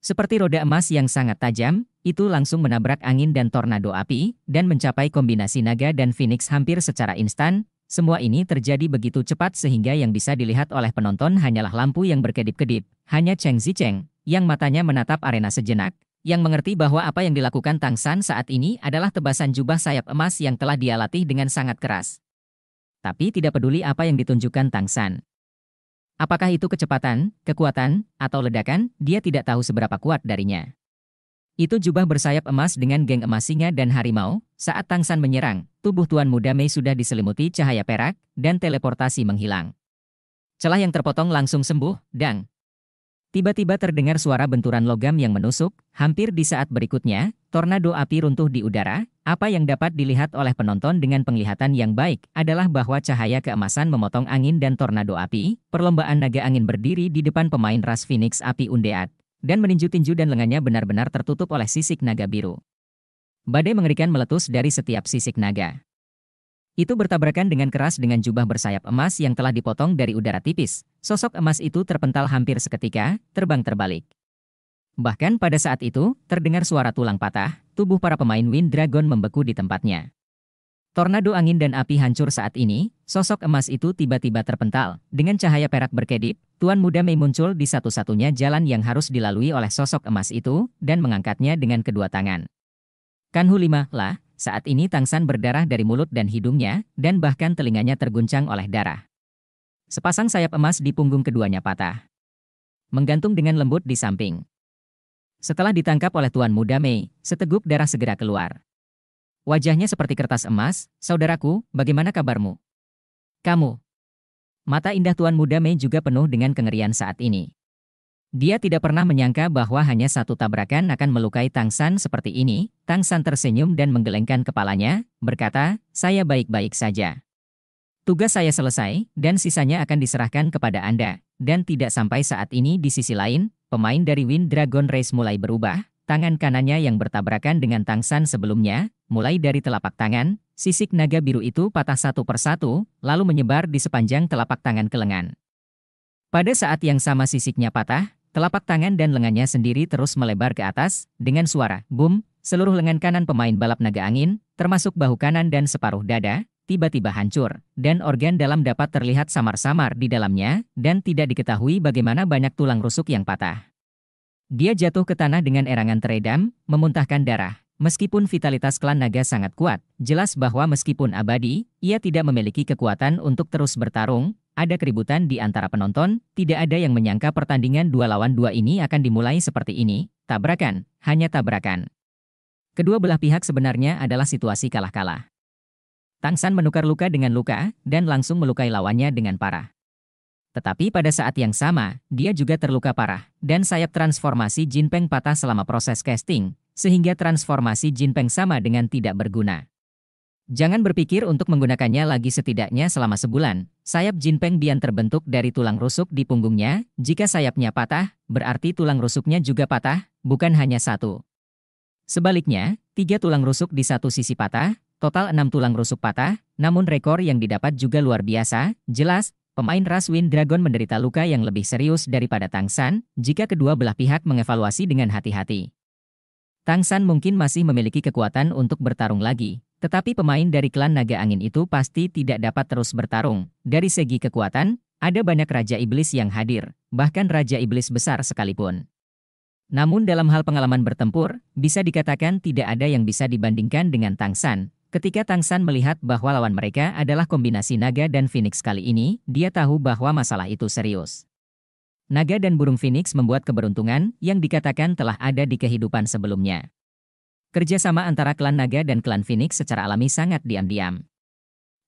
Seperti roda emas yang sangat tajam, itu langsung menabrak angin dan tornado api, dan mencapai kombinasi naga dan phoenix hampir secara instan, semua ini terjadi begitu cepat sehingga yang bisa dilihat oleh penonton hanyalah lampu yang berkedip-kedip, hanya Cheng Zicheng, yang matanya menatap arena sejenak, yang mengerti bahwa apa yang dilakukan Tang San saat ini adalah tebasan jubah sayap emas yang telah dia latih dengan sangat keras. Tapi tidak peduli apa yang ditunjukkan Tang San. Apakah itu kecepatan, kekuatan, atau ledakan, dia tidak tahu seberapa kuat darinya. Itu jubah bersayap emas dengan geng emas singa dan harimau, saat Tang San menyerang, tubuh Tuan Muda Mei sudah diselimuti cahaya perak, dan teleportasi menghilang. Celah yang terpotong langsung sembuh, dan Tiba-tiba terdengar suara benturan logam yang menusuk, hampir di saat berikutnya, tornado api runtuh di udara, apa yang dapat dilihat oleh penonton dengan penglihatan yang baik adalah bahwa cahaya keemasan memotong angin dan tornado api, perlombaan naga angin berdiri di depan pemain ras Phoenix api undead dan meninju tinju dan lengannya benar-benar tertutup oleh sisik naga biru. Badai mengerikan meletus dari setiap sisik naga. Itu bertabrakan dengan keras dengan jubah bersayap emas yang telah dipotong dari udara tipis. Sosok emas itu terpental hampir seketika, terbang terbalik. Bahkan pada saat itu, terdengar suara tulang patah, tubuh para pemain Wind Dragon membeku di tempatnya. Tornado angin dan api hancur saat ini, sosok emas itu tiba-tiba terpental. Dengan cahaya perak berkedip, Tuan Muda Mei muncul di satu-satunya jalan yang harus dilalui oleh sosok emas itu, dan mengangkatnya dengan kedua tangan. Kanhu lima lah, saat ini Tang San berdarah dari mulut dan hidungnya, dan bahkan telinganya terguncang oleh darah. Sepasang sayap emas di punggung keduanya patah. Menggantung dengan lembut di samping. Setelah ditangkap oleh Tuan Muda Mei, seteguk darah segera keluar. Wajahnya seperti kertas emas, saudaraku, bagaimana kabarmu? Kamu. Mata indah Tuan Muda Mei juga penuh dengan kengerian saat ini. Dia tidak pernah menyangka bahwa hanya satu tabrakan akan melukai Tang San seperti ini. Tang San tersenyum dan menggelengkan kepalanya, berkata, saya baik-baik saja. Tugas saya selesai, dan sisanya akan diserahkan kepada Anda. Dan tidak sampai saat ini di sisi lain, pemain dari Wind Dragon Race mulai berubah, tangan kanannya yang bertabrakan dengan Tang San sebelumnya, mulai dari telapak tangan, sisik naga biru itu patah satu persatu, lalu menyebar di sepanjang telapak tangan ke lengan. Pada saat yang sama sisiknya patah, telapak tangan dan lengannya sendiri terus melebar ke atas, dengan suara boom, seluruh lengan kanan pemain balap naga angin, termasuk bahu kanan dan separuh dada, tiba-tiba hancur, dan organ dalam dapat terlihat samar-samar di dalamnya, dan tidak diketahui bagaimana banyak tulang rusuk yang patah. Dia jatuh ke tanah dengan erangan teredam, memuntahkan darah. Meskipun vitalitas klan naga sangat kuat, jelas bahwa meskipun abadi, ia tidak memiliki kekuatan untuk terus bertarung, ada keributan di antara penonton, tidak ada yang menyangka pertandingan dua lawan dua ini akan dimulai seperti ini, tabrakan, hanya tabrakan. Kedua belah pihak sebenarnya adalah situasi kalah-kalah. Tang San menukar luka dengan luka, dan langsung melukai lawannya dengan parah. Tetapi pada saat yang sama, dia juga terluka parah, dan sayap transformasi Jin Peng patah selama proses casting, sehingga transformasi Jin Peng sama dengan tidak berguna. Jangan berpikir untuk menggunakannya lagi setidaknya selama sebulan. Sayap Jin Peng Bian terbentuk dari tulang rusuk di punggungnya, jika sayapnya patah, berarti tulang rusuknya juga patah, bukan hanya satu. Sebaliknya, tiga tulang rusuk di satu sisi patah, total enam tulang rusuk patah, namun rekor yang didapat juga luar biasa, jelas, Pemain Raswin Dragon menderita luka yang lebih serius daripada Tang San jika kedua belah pihak mengevaluasi dengan hati-hati. Tang San mungkin masih memiliki kekuatan untuk bertarung lagi, tetapi pemain dari klan Naga Angin itu pasti tidak dapat terus bertarung. Dari segi kekuatan, ada banyak Raja Iblis yang hadir, bahkan Raja Iblis besar sekalipun. Namun dalam hal pengalaman bertempur, bisa dikatakan tidak ada yang bisa dibandingkan dengan Tang San, Ketika Tang San melihat bahwa lawan mereka adalah kombinasi naga dan phoenix kali ini, dia tahu bahwa masalah itu serius. Naga dan burung phoenix membuat keberuntungan yang dikatakan telah ada di kehidupan sebelumnya. Kerjasama antara klan naga dan klan phoenix secara alami sangat diam-diam.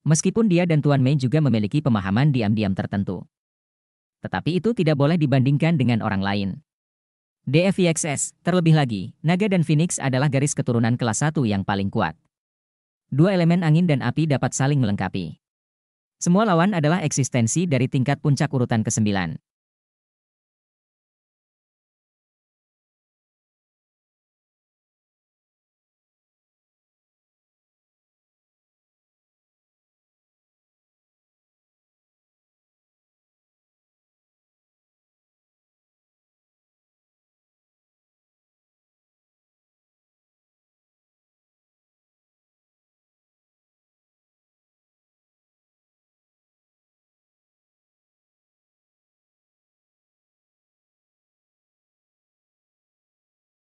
Meskipun dia dan Tuan Mei juga memiliki pemahaman diam-diam tertentu. Tetapi itu tidak boleh dibandingkan dengan orang lain. DFXS, terlebih lagi, Naga dan Phoenix adalah garis keturunan kelas 1 yang paling kuat dua elemen angin dan api dapat saling melengkapi. Semua lawan adalah eksistensi dari tingkat puncak urutan ke-9.